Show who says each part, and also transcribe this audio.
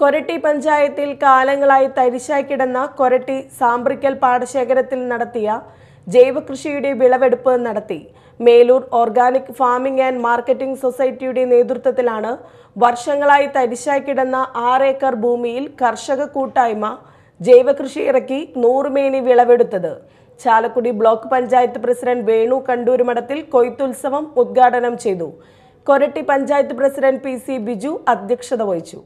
Speaker 1: കൊരട്ടി പഞ്ചായത്തിൽ കാലങ്ങളായി തരിശായി കിടന്ന കൊരട്ടി സാമ്പ്രിക്കൽ പാടശേഖരത്തിൽ നടത്തിയ ജൈവകൃഷിയുടെ വിളവെടുപ്പ് നടത്തി Melur organic farming and marketing സൊസൈറ്റിയുടെ നേതൃത്വത്തിലാണ് വർഷങ്ങളായി തരിശായി കിടന്ന ആറേക്കർ ഭൂമിയിൽ കർഷക കൂട്ടായ്മ ജൈവകൃഷി ഇറക്കി നൂറുമേനി വിളവെടുത്തത് ചാലക്കുടി ബ്ലോക്ക് പഞ്ചായത്ത് പ്രസിഡന്റ് വേണു കണ്ടൂരുമഠത്തിൽ കൊയ്ത്തുത്സവം ഉദ്ഘാടനം ചെയ്തു Koratty panchayat president P C Biju അധ്യക്ഷത വഹിച്ചു